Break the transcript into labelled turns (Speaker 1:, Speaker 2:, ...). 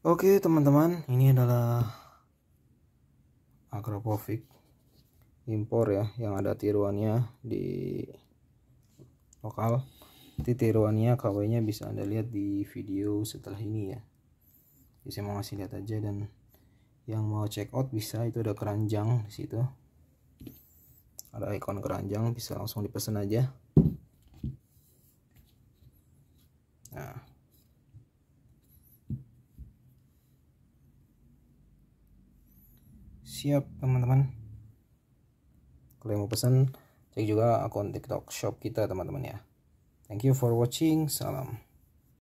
Speaker 1: Oke teman-teman, ini adalah Agropovic impor ya yang ada tiruannya di lokal. Nanti tiruannya KW-nya bisa Anda lihat di video setelah ini ya. Bisa mau ngasih lihat aja dan yang mau check out bisa itu ada keranjang di situ. Ada ikon keranjang bisa langsung dipesan aja. Nah, siap teman-teman kalau yang mau pesan cek juga akun tiktok shop kita teman-teman ya thank you for watching salam